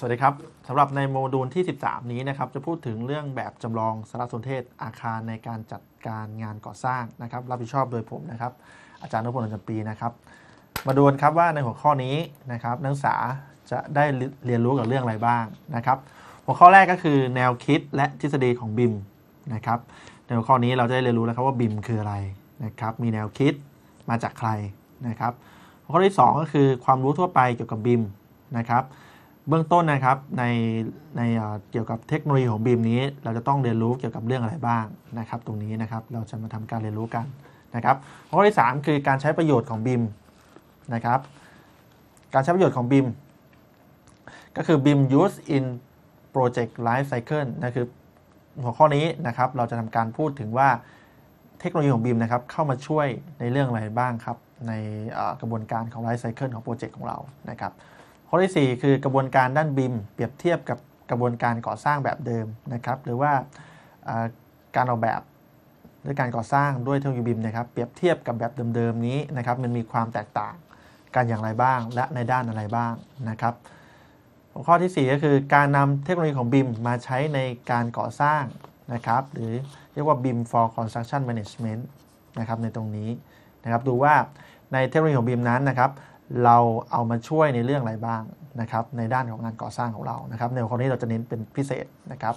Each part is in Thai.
สวัสดีครับสำหรับในโมดูลที่ 13 นี้นะครับจะพูดถึงเรื่องแบบจำลองสารสนเทศอาคารในการจัดการงานก่อสร้างนะครับ รับผิดชอบโดยผมนะครับอาจารย์นพพลจำปีนะครับมาดูนครับว่าในหัวข้อนี้นะครับนักศึกษาจะได้เรียนรู้กับเรื่องอะไรบ้างนะครับหัวข้อแรกก็คือแนวคิดและทฤษฎีของบิมนะครับในหัวข้อนี้เราจะได้เรียนรู้แล้วครับว่าบิมคืออะไรนะครับมีแนวคิดมาจากใครนะครับหัวข้อที่ 2 ก็คือความรู้ทั่วไปเกี่ยวกับบิมนะครับเบื้องต้นนะครับในในเกี่ยวกับเทคโนโลยีของบีมนี้ เราจะต้องเรียนรู้เกี่ยวกับเรื่องอะไรบ้างนะครับ ตรงนี้นะครับเราจะมาทำการเรียนรู้กันนะครับข้อที่ 3 คือการใช้ประโยชน์ของบีมนะครับการใช้ประโยชน์ของบีมก็คือยูส use in project life cycle นะคือหัวข้อนี้นะครับเราจะทำการพูดถึงว่าเทคโนโลยีของบีมนะครับเข้ามาช่วยในเรื่องอะไรบ้างครับในกระบวนการของไลฟ์ไซเคิลของโปรเจกต์ของเรานะครับข้อที่4คือกระบวนการด้านบิมเปรียบเทียบกับกระบวนการก่อสร้างแบบเดิมนะครับหรือว่าการออกแบบด้วยการก่อสร้างด้วยเทคโนโลยีบิมนะครับเปรียบเทียบกับแบบเดิมๆนี้นะครับมันมีความแตกต่างกันอย่างไรบ้าง และในด้านอะไรบ้างนะครับ หัวข้อที่ 4 ก็คือการนำเทคโนโลยีของบิมมาใช้ในการก่อสร้างนะครับ หรือเรียกว่า BIM for Construction Management นะครับในตรงนี้นะครับ ดูว่าในเทคโนโลยีของบิมนั้นนะครับเราเอามาช่วยในเรื่องอะไรบ้างนะครับ ในด้านของงานก่อสร้างของเรานะครับในครนนี้เราจะเน้นเป็นพิเศษนะครับ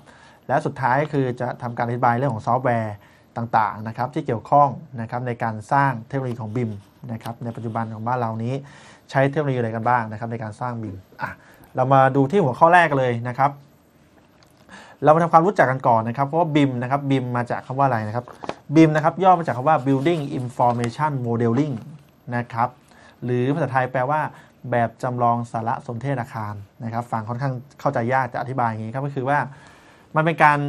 และสุดท้ายคือจะทำการอธิบายเรื่องของซอฟต์แวร์ต่างๆนะครับ ที่เกี่ยวข้องนะครับในการสร้างเทคโนโลยีของบิมนะครับในปัจจุบันของบ้านเรานี้ ใช้เทคโนโลยีอะไรกันบ้างนะครับ ในการสร้างบิมอ่ะเรามาดูที่หัวข้อแรกเลยนะครับเรามาทำความรู้จักกันก่อนนะครับเพราะว่าบิมนะครับบิมมาจากคำว่าอะไรนะครับบิมนะครับย่อมาจากคำว่า building information modeling นะครับหรือภาษาไทยแปลว่าแบบจำลองสารสนเทศอาคารนะครับ ฟังค่อนข้างเข้าใจยากจะอธิบายอย่างนี้ครับก็คือว่า มันเป็นการ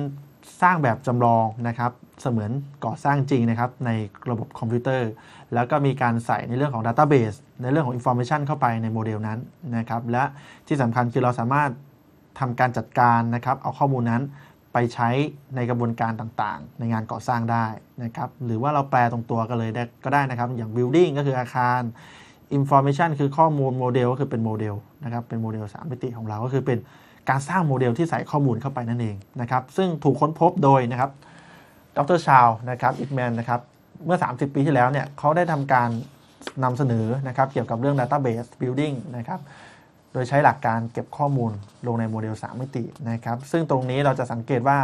สร้างแบบจำลองนะครับ เสมือนก่อสร้างจริงนะครับในระบบคอมพิวเตอร์ แล้วก็มีการใส่ในเรื่องของ Database ในเรื่องของ Information เข้าไปในโมเดลนั้นนะครับ และที่สำคัญคือเราสามารถทำการจัดการนะครับเอาข้อมูลนั้นไปใช้ในกระบวนการต่างๆ ในงานก่อสร้างได้นะครับ หรือว่าเราแปลตรงตัวกันเลยก็ได้นะครับอย่าง building ก็คืออาคาร information คือข้อมูลโมเดลก็คือเป็นโมเดลนะครับเป็นโมเดล3 มิติของเราก็คือเป็นการสร้างโมเดลที่ใส่ข้อมูลเข้าไปนั่นเองนะครับซึ่งถูกค้นพบโดยนะครับดรชาวนะครับอิกแมนนะครับเมื่อ 30 ปีที่แล้วเนี่ยเขาได้ทำการนำเสนอนะครับเกี่ยวกับเรื่อง Database Building นะครับโดยใช้หลักการเก็บข้อมูลลงในโมเดล 3 มิตินะครับซึ่งตรงนี้เราจะสังเกตว่า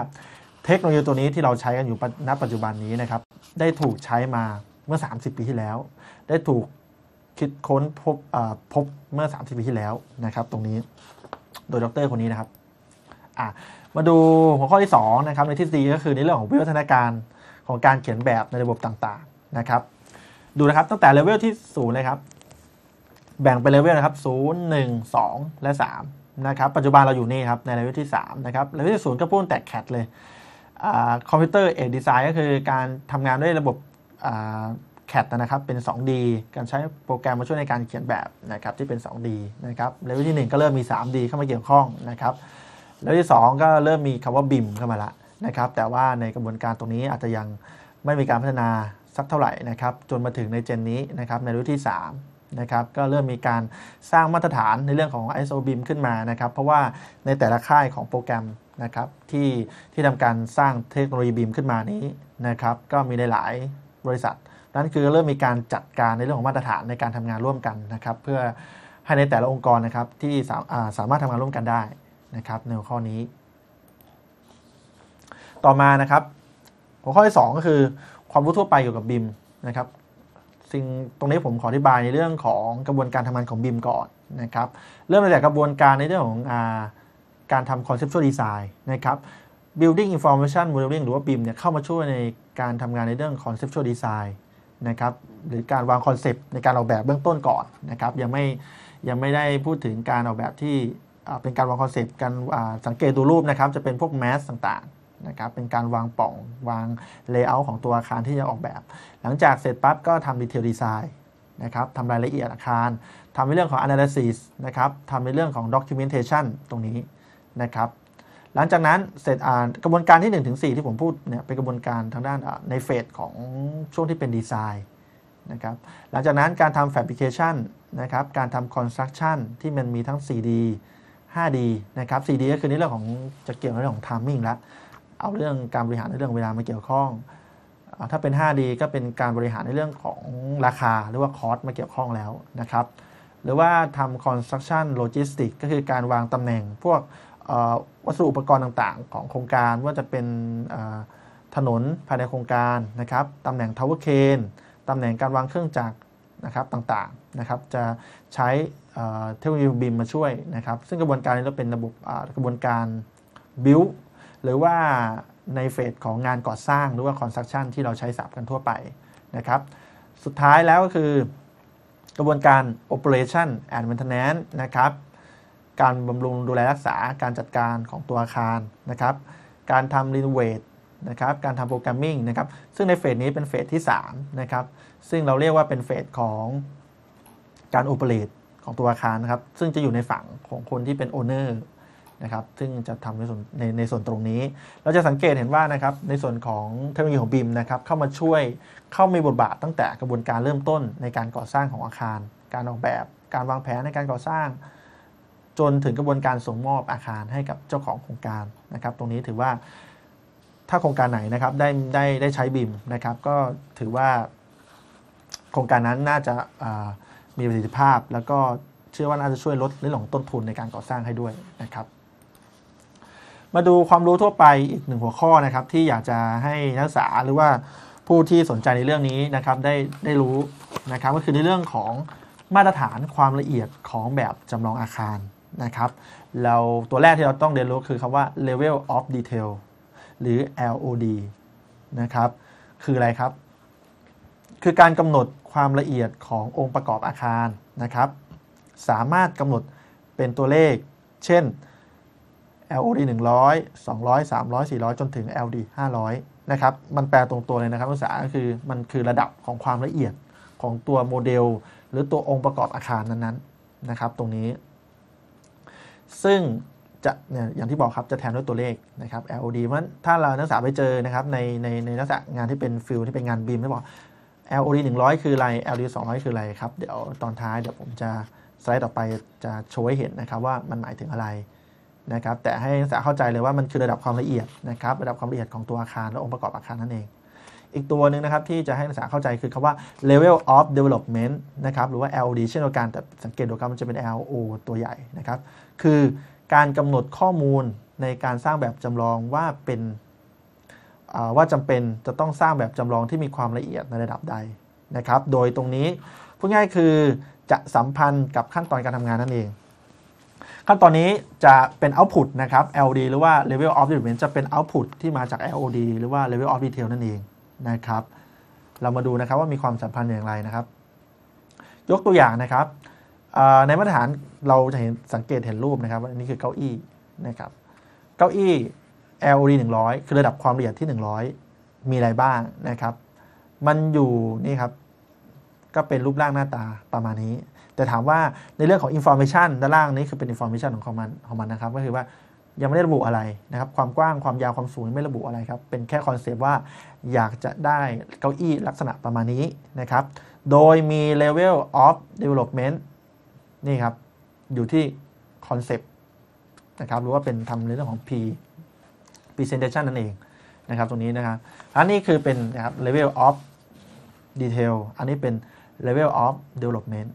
เทคโนโลยีตัวนี้ที่เราใช้กันอยู่ณปัจจุบันนี้นะครับได้ถูกใช้มาเมื่อ 30 ปีที่แล้ว ได้ถูกคิดค้นพบพบเมื่อ 30ปีที่แล้วนะครับตรงนี้โดยดร คนนี้นะครับมาดูหัวข้อที่2นะครับในทฤษฎีก็คือในเรื่องของวิวัฒนาการ ของการเขียนแบบในระบบต่างๆนะครับ ดูนะครับตั้งแต่เลเวลที่ 0 เลยครับ แบ่งเป็นเลเวลนะครับ0 1 2 และ 3 นะครับ ปัจจุบันเราอยู่นี่ครับในเลเวลที่3นะครับเลเวลที่0ก็พุ่แตกแคดเลยคอมพิวเตอร์เอ็ดีไซน์ก็คือการทำงานด้วยระบบแคดนะครับเป็น 2D การใช้โปรแกรมมาช่วยในการเขียนแบบนะครับที่เป็น 2D นะครับเลเวลที่ 1 ก็เริ่มมี 3D เข้ามาเกี่ยวข้องนะครับเลเวลที่ 2 ก็เริ่มมีคำว่าบิมเข้ามาละนะครับแต่ว่าในกระบวนการตรงนี้อาจจะยังไม่มีการพัฒนา สักเท่าไหร่นะครับจนมาถึงในเจนนี้นะครับในรุ่นที่3นะครับก็เริ่มมีการสร้างมาตรฐานในเรื่องของ ISO BIM ขึ้นมานะครับเพราะว่าในแต่ละค่ายของโปรแกรมนะครับที่ที่ทำการสร้างเทคโนโลยีบีมขึ้นมานี้นะครับก็มีในหลายบริษัทนั้นคือเริ่มมีการจัดการในเรื่องของมาตรฐานในการทำงานร่วมกันนะครับเพื่อให้ในแต่ละองค์กรนะครับที่สาาสามารถทำงานร่วมกันได้นะครับในข้อนี้ ต่อมานะครับ หัวข้อที่2ก็คือความรู้ทั่วไปเกี่ยวกับบิมนะครับสิ่งตรงนี้ผมขออธิบายในเรื่องของกระบวนการทำงานของบิมก่อนนะครับเริ่มตั้งแต่กระบวนการในเรื่องของอาการทำคอนเซ็ป u a l design นะครับ building information modeling หรือว่า BIM เนี่ยเข้ามาช่วยในการทำงานในเรื่อง conceptual design นะครับหรือการวางคอนเซปต์ในการออกแบบเบื้องต้นก่อนนะครับยังไม่ยังไม่ได้พูดถึงการออกแบบที่เป็นการวางคอนเซปต์การสังเกตดูรูปนะครับ จะเป็นพวกแมสต่างๆนะครับเป็นการวางป่องวางเลเยอร์ของตัวอาคารที่จะออกแบบ หลังจากเสร็จปั๊บก็ทำดีเทลดีไซน์นะครับทำรายละเอียดอาคารทำในเรื่องของ analysis นะครับทำในเรื่องของ documentation ตรงนี้นะครับหลังจากนั้นเสร็จกระบวนการที่1นถึงสที่ผมพูดเนี่ยเป็นกระบวนการทางด้านในเฟส ของช่วงที่เป็นดีไซน์นะครับหลังจากนั้นการทำแฟบริเคชันนะครับการทำคอนสตรักชันที่มันมีทั้ง 4D 5D นะครับ 4D ก็คือในเรื่องของจะเกี่ยวในเรื่องของทามมิ่งละเอาเรื่องการบริหารในเรื่องเวลามาเกี่ยวข้อง ถ้าเป็น 5D ก็เป็นการบริหารในเรื่องของราคาหรือว่าคอสมาเกี่ยวข้องแล้วนะครับหรือว่าทำคอนสตรักชันโลจิสติกก็คือการวางตำแหน่งพวกวัสดุอุปกรณ์ต่างๆ ของโครงการว่าจะเป็นถนนภายในโครงการนะครับตำแหน่งทาวเวอร์เคนตำแหน่งการวางเครื่องจักรนะครับต่างๆนะครับ จะใช้เทคโนโลยีบีมมาช่วยนะครับ ซึ่งกระบวนการนี้เราเป็นระบบกระบวนการบิลหรือว่าในเฟสของงานก่อสร้างหรือว่าคอนสตรักชั่นที่เราใช้สับกันทั่วไปนะครับ สุดท้ายแล้วก็คือ กระบวนการ operation and maintenance นะครับการบำรุงดูแลรักษาการจัดการของตัวอาคารนะครับการทำรีโนเวทนะครับการทำโปรแกรมมิ่งนะครับซึ่งในเฟสนี้เป็นเฟสที่3นะครับซึ่งเราเรียกว่าเป็นเฟสของ การโอเปเรตของตัวอาคารนะครับซึ่งจะอยู่ในฝั่งของคนที่เป็นโอเนอร์นะครับซึ่งจะทำในส่วนในในส่วนตรงนี้ เราจะสังเกตเห็นว่านะครับในส่วนของเทคโนโลยีของบิมนะครับเข้ามาช่วยเข้ามีบทบาทตั้งแต่กระบวนการเริ่มต้นในการก่อสร้างของอาคาร การออกแบบการวางแผนในการก่อสร้างจนถึงกระบวนการส่งมอบอาคารให้กับเจ้าของโครงการนะครับ ตรงนี้ถือว่าถ้าโครงการไหนนะครับได้ได้ได้ใช้บิมนะครับก็ถือว่าโครงการนั้นน่าจะมีประสิทธิภาพ แล้วก็เชื่อว่าน่าจะช่วยลดเรื่องของต้นทุนในการก่อสร้างให้ด้วยนะครับ มาดูความรู้ทั่วไปอีกหนึ่งหัวข้อนะครับที่อยากจะให้นักศึกษาหรือว่าผู้ที่สนใจในเรื่องนี้นะครับได้ได้รู้นะครับก็คือในเรื่องของมาตรฐานความละเอียดของแบบจำลองอาคารนะครับ เราตัวแรกที่เราต้องเรียนรู้คือคำว่า level of detail หรือ LOD นะครับ คืออะไรครับ คือการกำหนดความละเอียดขององค์ประกอบอาคารนะครับ สามารถกำหนดเป็นตัวเลข เช่น LOD 100 200 300 400 จนถึง LD 500นะครับ มันแปลตรงตัวเลยนะครับภาษาก็คือมันคือระดับของความละเอียดของตัวโมเดลหรือตัวองค์ประกอบอาคารนั้นๆ นะครับ ตรงนี้ซึ่งจะเนี่ยอย่างที่บอกครับจะแทนด้วยตัวเลขนะครับ LOD เพราะถ้าเรานักศึกษาไปเจอนะครับในในในนักศึกษางานที่เป็นฟิลที่เป็นงานบีมไม่บอก LOD 100 คืออะไร LOD 200 คืออะไรครับเดี๋ยวตอนท้ายเดี๋ยวผมจะ สไลด์ต่อไปจะโชว์ให้เห็นนะครับว่ามันหมายถึงอะไรนะครับแต่ให้นักศึกษาเข้าใจเลยว่ามันคือระดับความละเอียดนะครับระดับความละเอียดของตัวอาคารและองค์ประกอบอาคารนั่นเองอีกตัวหนึ่งนะครับที่จะให้นักศึกษาเข้าใจคือคำว่า level of development นะครับ หรือว่า LD เช่นเดียวกันแต่สังเกตดูครับมันจะเป็น LO ตัวใหญ่นะครับ คือการกำหนดข้อมูลในการสร้างแบบจำลองว่าเป็น ว่าจำเป็นจะต้องสร้างแบบจำลองที่มีความละเอียดในระดับใดนะครับ โดยตรงนี้ พูดง่ายคือจะสัมพันธ์กับขั้นตอนการทำงานนั่นเอง ขั้นตอนนี้จะเป็น output นะครับ LD หรือว่า level of development จะเป็น output ที่มาจาก LOD หรือว่า level of detail นั่นเองนะครับ เรามาดูนะครับว่ามีความสัมพันธ์อย่างไรนะครับ ยกตัวอย่างนะครับในมาตรฐานเราจะเห็นสังเกตเห็นรูปนะครับว่านี่คือเก้าอี้นะครับ เก้าอี้ LOD 100คือระดับความละเอียดที่ 100 มีอะไรบ้างนะครับ มันอยู่นี่ครับ ก็เป็นรูปร่างหน้าตาประมาณนี้ แต่ถามว่าในเรื่องของอินโฟมิชันด้านล่างนี้คือเป็นอินโฟมิชันของมันของมันนะครับ ก็คือว่ายังไม่ได้ระบุอะไรนะครับ ความกว้าง ความยาวความสูงไม่ระบุอะไรครับ เป็นแค่คอนเซปต์ว่าอยากจะได้เก้าอี้ลักษณะประมาณนี้นะครับ โดยมี level of development นี่ครับอยู่ที่คอนเซปต์นะครับหรือว่าเป็นทำในเรื่องของ P presentation นั่นเองนะครับตรงนี้นะครับ อันนี้คือเป็นนะครับ level of detail อันนี้เป็น level of development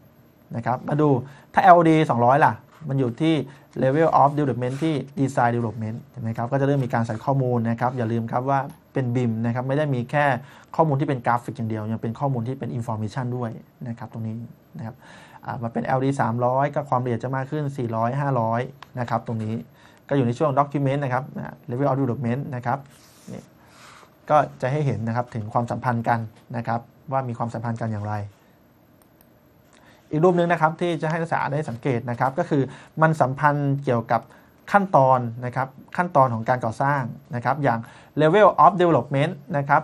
นะครับมาดูถ้า LD 200 ล่ะมันอยู่ที่ level of development ที่ design development ใช่ไหมครับ ก็จะเริ่มมีการใส่ข้อมูลนะครับ อย่าลืมครับว่าเป็นบิมนะครับ ไม่ได้มีแค่ข้อมูลที่เป็นกราฟิกอย่างเดียวยังเป็นข้อมูลที่เป็น information ด้วยนะครับตรงนี้นะครับมาเป็น LD 300 ก็ความละเอียดจะมากขึ้น 400 500นะครับตรงนี้ ก็อยู่ในช่วง document นะครับ level of development นะครับก็จะให้เห็นนะครับถึงความสัมพันธ์กันนะครับว่ามีความสัมพันธ์กันอย่างไรอีกรูปนึงนะครับ ที่จะให้นักศึกษาได้สังเกตนะครับ ก็คือมันสัมพันธ์เกี่ยวกับขั้นตอนนะครับขั้นตอนของการก่อสร้างนะครับอย่าง level of development นะครับ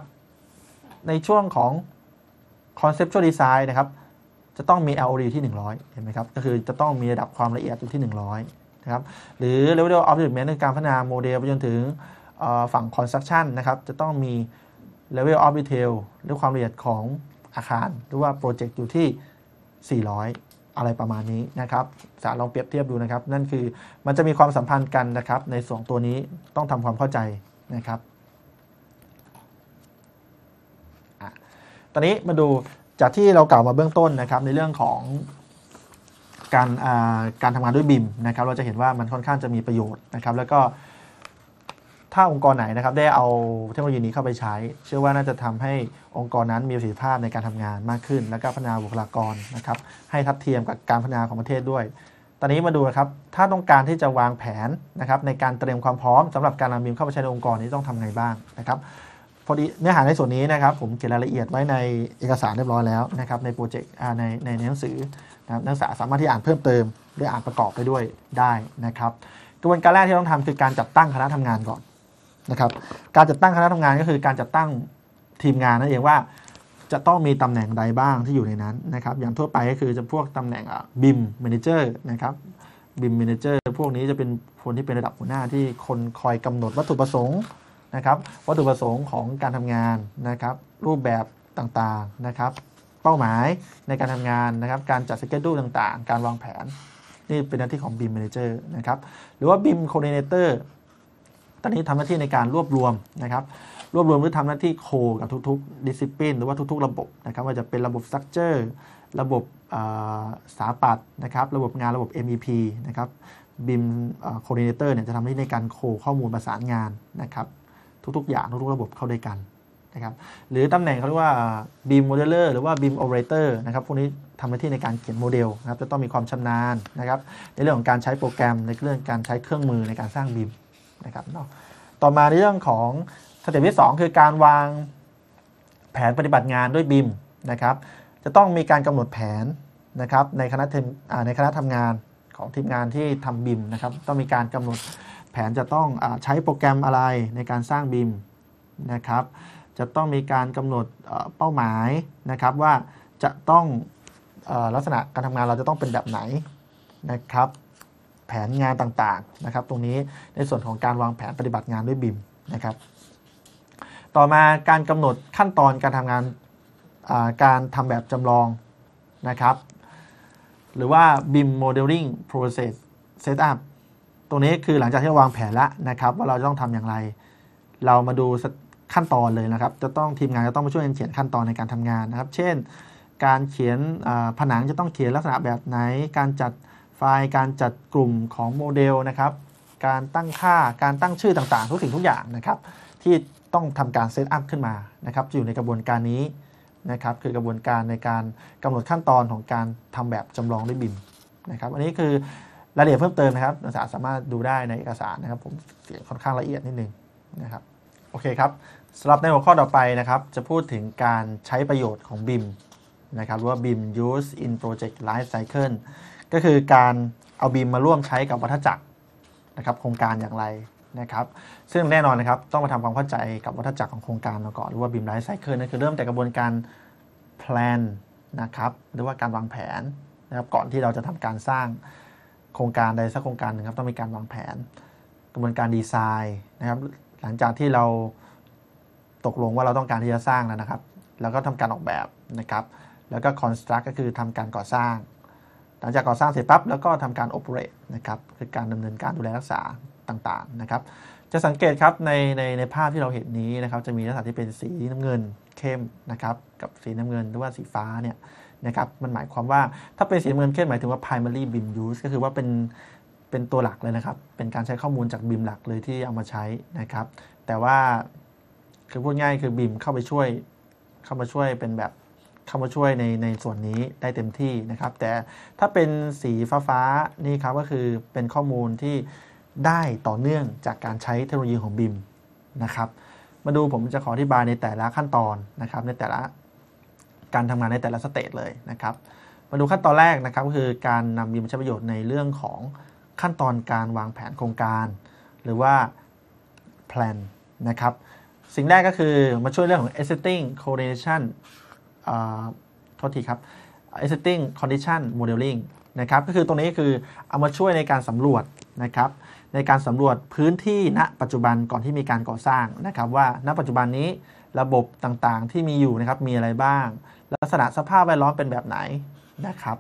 ในช่วงของ conceptual design นะครับ จะต้องมี LOD ที่ 100 เห็นไหมครับ ก็คือจะต้องมีระดับความละเอียดอยู่ที่ 100 นะครับ หรือ level of development ในการพัฒนาโมเดลไปจนถึงฝั่ง construction นะครับ จะต้องมี level of detail หรือความละเอียดของอาคารหรือว่าโปรเจกต์อยู่ที่400 อะไรประมาณนี้นะครับ สารลองเปรียบเทียบดูนะครับ นั่นคือมันจะมีความสัมพันธ์กันนะครับ ในสองตัวนี้ต้องทำความเข้าใจนะครับ ตอนนี้มาดูจากที่เรากล่าวมาเบื้องต้นนะครับ ในเรื่องของการการทำงานด้วยบิมนะครับ เราจะเห็นว่ามันค่อนข้างจะมีประโยชน์นะครับ แล้วก็ถ้าองค์กรไหนนะครับได้เอาเทคโนโลยีนี้เข้าไปใช้ เชื่อว่าน่าจะทำให้องค์กรนั้นมีประสิทธิภาพในการทำงานมากขึ้น และก็พัฒนาบุคลากรนะครับ ให้ทัดเทียมกับการพัฒนาของประเทศด้วย ตอนนี้มาดูนะครับ ถ้าต้องการที่จะวางแผนนะครับในการเตรียมความพร้อมสำหรับการนำบีมเข้าไปใช้ในองค์กรนี้ต้องทำไงบ้างนะครับ พอดีเนื้อหาในส่วนนี้นะครับผมเขียนรายละเอียดไว้ในเอกสารเรียบร้อยแล้วนะครับในโปรเจกต์ในในหนังสือนะครับนักศึกษาสามารถที่อ่านเพิ่มเติมหรืออ่านประกอบไปด้วยได้นะครับกระบวนการแรกที่ต้องทำคือการจัดตั้งคณะทำงานก่อนนะครับการจัดตั้งคณะทำงานก็คือการจัดตั้งทีมงานนั่นเองว่า จะต้องมีตำแหน่งใดบ้างที่อยู่ในนั้นนะครับอย่างทั่วไปก็คือจะพวกตำแหน่งบิมเมนเจอร์นะครับบิมเมนเจอร์พวกนี้จะเป็นคนที่เป็นระดับหัวหน้าที่คนคอยกำหนดวัตถุประสงค์นะครับวัตถุประสงค์ของการทำงานนะครับรูปแบบต่างๆนะครับเป้าหมายในการทำงานนะครับการจัดสเกจดูต่างๆ การวางแผน นี่เป็นหน้าที่ของบิมเมนเจอร์นะครับหรือว่าบิมโคเดเนเตอร์ตอนนี้ทำหน้าที่ในการรวบรวมนะครับรวบรวมหรือทำหน้าที่โคกับทุกๆดิสซิปลินหรือว่าทุกๆระบบนะครับว่าจะเป็นระบบสตัคกเจอร์ ระบบสถาปัตนะครับ ระบบงานระบบ MEP นะครับบิมโคดิเนเตอร์เนี่ยจะทำหน้าที่ในการโคข้อมูลประสานงานนะครับ ทุกๆ อย่างทุกๆระบบเข้าด้วยกันนะครับ หรือตำแหน่งเขาเรียกว่าบิมโมเดลเลอร์หรือว่าบอเปอเรเตอร์นะครับ พวกนี้ทำหน้าที่ในการเขียนโมเดลนะครับ จะต้องมีความชำนาญนะครับ ในเรื่องของการใช้โปรแกรม ในเรื่องการใช้เครื่องมือในการสร้างบิมนะครับเนาะต่อมาในเรื่องของสเต็ปที่2คือการวางแผนปฏิบัติงานด้วยบิมนะครับจะต้องมีการกำหนดแผนนะครับในคณะในคณะทำงานของทีมงานที่ทำบิมนะครับ ต้องมีการกำหนดแผนจะต้องอใช้โปรแกรมอะไรในการสร้างบิมนะครับ จะต้องมีการกำหนดเป้าหมายนะครับว่าจะต้องลักษณะการทำงานเราจะต้องเป็นแบบไหนนะครับแผนงานต่างๆ นะครับตรงนี้ในส่วนของการวางแผนปฏิบัติงานด้วยบิมนะครับต่อมาการกำหนดขั้นตอนการทำงานการทำแบบจำลองนะครับ หรือว่า BIM Modeling Process Setup ตรงนี้คือหลังจากที่วางแผนแล้วนะครับว่าเราจะต้องทำอย่างไร เรามาดูขั้นตอนเลยนะครับ จะต้องทีมงานจะต้องมาช่วยกันเขียนขั้นตอนในการทำงานนะครับ เช่นการเขียนผนังจะต้องเขียนลักษณะแบบไหนการจัดไฟล์การจัดกลุ่มของโมเดลนะครับ การตั้งค่า การตั้งชื่อต่างๆทุกสิ่งทุกอย่างนะครับ ที่ต้องทำการเซตอัพขึ้นมานะครับอยู่ในกระบวนการนี้นะครับคือกระบวนการในการกำหนดขั้นตอนของการทำแบบจำลองด้วยบิมนะครับอันนี้คือรายละเอียดเพิ่มเติมนะครับนักศึกษาสามารถดูได้ในเอกสารนะครับ ผมเสียงค่อนข้างละเอียดนิดนึงนะครับโอเคครับสำหรับในหัวข้อต่อไปนะครับ จะพูดถึงการใช้ประโยชน์ของบิมนะครับหรือว่าบิม use in project life cycle ก็คือการเอาบีมมาร่วมใช้กับวัฏจักรนะครับโครงการอย่างไรนะครับซึ่งแน่นอนนะครับต้องมาทำความเข้าใจกับวัฏจักรของโครงการเราก่อนหรือว่าบีมไลฟ์ไซเคิลนั่นคือ เริ่มแต่กระบวนการแพลนนะครับ หรือว่าการวางแผนนะครับก่อนที่เราจะทำการสร้างโครงการใดสักโครงการหนึ่งครับต้องมีการวางแผนกระบวนการดีไซน์นะครับหลังจากที่เราตกลงว่าเราต้องการที่จะสร้างแล้วนะครับ แล้วก็ทำการออกแบบนะครับแล้วก็คอนสตรักก็คือทำการก่อสร้างหลังจากก่อสร้างเสร็จปั๊บแล้วก็ทำการโอเปเรตนะครับคือการดำเนินการดูแลรักษาต่างๆนะครับจะสังเกตครับในในในภาพที่เราเห็นนี้นะครับ จะมีลักษณะที่เป็นสีน้ำเงินเข้มนะครับกับสีน้ำเงินหรือว่าสีฟ้าเนี่ยนะครับมันหมายความว่าถ้าเป็นสีน้ำเงินเข้มหมายถึงว่า primary beam use ก็คือว่าเป็นเป็นตัวหลักเลยนะครับ เป็นการใช้ข้อมูลจากบิมหลักเลยที่เอามาใช้นะครับแต่ว่าคือพูดง่ายคือบิมเข้าไปช่วยเข้ามาช่วยเป็นแบบเข้ามาช่วยในในส่วนนี้ได้เต็มที่นะครับแต่ถ้าเป็นสีฟ้าฟานี่ครับก็คือเป็นข้อมูลที่ได้ต่อเนื่องจากการใช้เทคโนโลยีของบิมนะครับมาดูผมจะขออธิบายในแต่ละขั้นตอนนะครับในแต่ละการทำงานในแต่ละสเตจเลยนะครับมาดูขั้นตอนแรกนะครับก็คือการนำบิมใช้ประโยชน์ในเรื่องของขั้นตอนการวางแผนโครงการ หรือว่า plan นะครับสิ่งแรกก็คือมาช่วยเรื่องของ e s i s t i n g coordination โทษทีครับ existing condition modeling นะครับ ก็คือตรงนี้คือเอามาช่วยในการสำรวจนะครับในการสำรวจพื้นที่ณปัจจุบันก่อนที่มีการก่อสร้างนะครับว่าณปัจจุบันนี้ระบบต่างๆที่มีอยู่นะครับมีอะไรบ้าง ลักษณะสภาพแวดล้อมเป็นแบบไหนนะครับ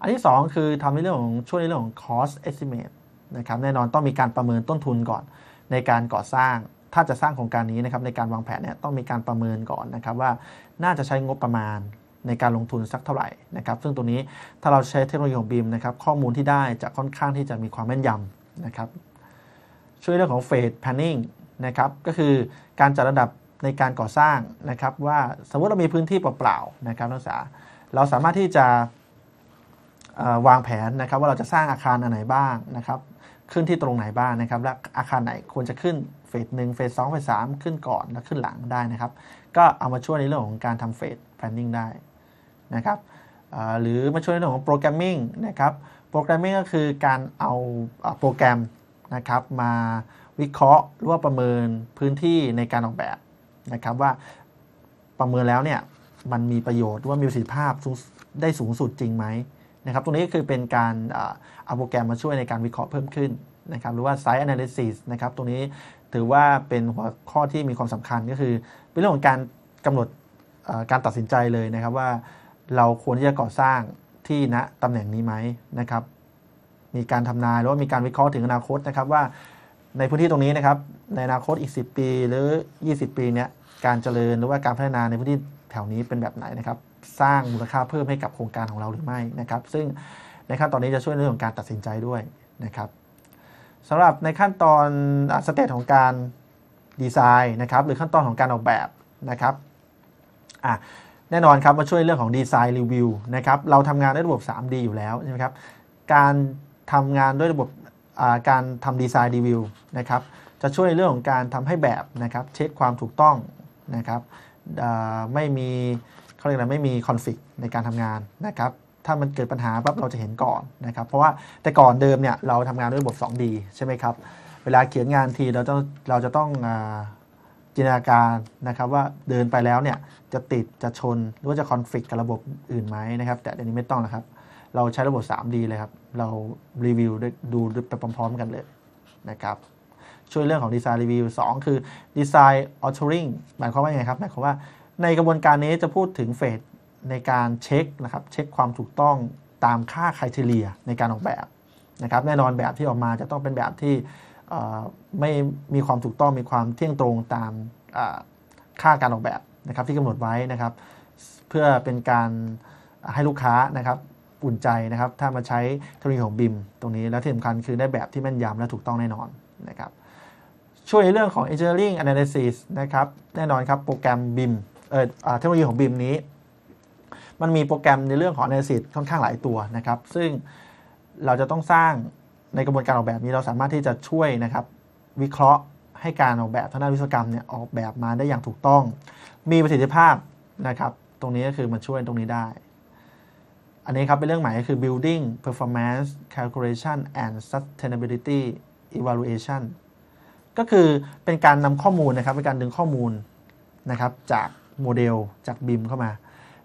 อันที่ 2 คือทำในเรื่องของช่วยในเรื่องของ cost estimate นะครับแน่นอนต้องมีการประเมินต้นทุนก่อนในการก่อสร้างถ้าจะสร้างโครงการนี้นะครับในการวางแผนเนี่ยต้องมีการประเมินก่อนนะครับว่าน่าจะใช้งบประมาณในการลงทุนสักเท่าไหร่นะครับซึ่งตรงนี้ถ้าเราใช้เทคโนโลยีของบีมนะครับข้อมูลที่ได้จะค่อนข้างที่จะมีความแม่นยำนะครับช่วยเรื่องของเฟสแพนนิงนะครับก็คือการจัดระดับในการก่อสร้างนะครับว่าสมมติเรามีพื้นที่เปล่าๆนะครับนักศึกษาเราสามารถที่จะวางแผนนะครับว่าเราจะสร้างอาคารอันไหนบ้างนะครับขึ้นที่ตรงไหนบ้างนะครับและอาคารไหนควรจะขึ้นเฟสหนึ่งเฟสสองเฟสสามขึ้นก่อนและขึ้นหลังได้นะครับ ก็เอามาช่วยในเรื่องของการทำเฟส planning ได้นะครับหรือมาช่วยในเรื่องของโปรแกรมมิ่งนะครับ โปรแกรมมิ่งก็คือการเอาโปรแกรมนะครับมาวิเคราะห์หรือว่าประเมินพื้นที่ในการออกแบบนะครับว่าประเมินแล้วเนี่ย มันมีประโยชน์ ว่ามีประสิทธิภาพได้สูงสุดจริงไหมนะครับ ตรงนี้ก็คือเป็นการเอาโปรแกรมมาช่วยในการวิเคราะห์เพิ่มขึ้นนะครับ หรือว่า Site Analysis นะครับ ตรงนี้ถือว่าเป็นหัวข้อที่มีความสำคัญก็คือ เป็นเรื่องของการกำหนดการตัดสินใจเลยนะครับว่าเราควรที่จะก่อสร้างที่ณนะตำแหน่งนี้ไหมนะครับ มีการทำนายหรือว่ามีการวิเคราะห์ถึงอนาคตนะครับ ว่าในพื้นที่ตรงนี้นะครับ ในอนาคตอีก 10 ปีหรือ 20 ปีเนี้ยการเจริญหรือว่าการพัฒนาในพื้นที่แถวนี้เป็นแบบไหนนะครับ สร้างมูลค่าเพิ่มให้กับโครงการของเราหรือไม่นะครับ ซึ่งในขั้นตอนนี้จะช่วยเรื่องของการตัดสินใจด้วยนะครับสำหรับในขั้นตอนสเตจของการดีไซน์นะครับ หรือขั้นตอนของการออกแบบนะครับอ่ะแน่นอนครับมาช่วยเรื่องของดีไซน์รีวิวนะครับเราทำงานด้วยระบบ 3D อยู่แล้วใช่ไหมครับ การทำงานด้วยระบบการทำดีไซน์รีวิวนะครับจะช่วยเรื่องของการทำให้แบบนะครับ เช็คความถูกต้องนะครับไม่มีเขาเรียกอะไรไม่มีคอนฟ lict ในการทำงานนะครับถ้ามันเกิดปัญหาปั๊บเราจะเห็นก่อนนะครับ เพราะว่าแต่ก่อนเดิมเนี่ย เราทำงานด้วยบท 2D ใช่ไหมครับเวลาเขียนงานทีเราจะเราจะต้องจินตนาการนะครับว่าเดินไปแล้วเนี่ย จะติดจะชน หรือว่าจะคอนฟ lict กับระบบอื่นไหมนะครับแต่อันนี้ไม่ต้องนะครับ เราใช้ระบบ 3D เลยครับ เรารีวิวดูไปพร้อม ๆ กันเลย นะครับช่วยเรื่องของดีไซน์รีวิว2คือดีไซน์ออเทอริงหมายความว่าไงครับหมายความว่าในกระบวนการนี้จะพูดถึงเฟสในการเช็คนะครับ เช็คความถูกต้องตามค่าคุเทเลียในการออกแบบนะครับ แน่นอนแบบที่ออกมาจะต้องเป็นแบบที่ไม่มีความถูกต้อง มีความเที่ยงตรงตามค่าการออกแบบนะครับที่กำหนดไว้นะครับ เพื่อเป็นการให้ลูกค้านะครับอุ่นใจนะครับถ้ามาใช้เทคโนโลยีของบิมตรงนี้ แล้วที่สำคัญคือได้แบบที่แม่นยำและถูกต้องแน่นอนนะครับ ช่วยในเรื่องของ engineering analysis นะครับ แน่นอนครับโปรแกรมบิมเทคโนโลยีของบิมนี้มันมีโปรแกรมในเรื่องของ Analysis ค่อนข้างหลายตัวนะครับ ซึ่งเราจะต้องสร้างในกระบวนการออกแบบนี้เราสามารถที่จะช่วยนะครับวิเคราะห์ให้การออกแบบทางด้านวิศวกรรมเนี่ยออกแบบมาได้อย่างถูกต้อง มีประสิทธิภาพนะครับ ตรงนี้ก็คือมันช่วยตรงนี้ได้ อันนี้ครับเป็นเรื่องใหม่ก็คือ building performance calculation and sustainability evaluation ก็คือเป็นการนำข้อมูลนะครับเป็นการดึงข้อมูลนะครับจากโมเดล จากบิมเข้ามา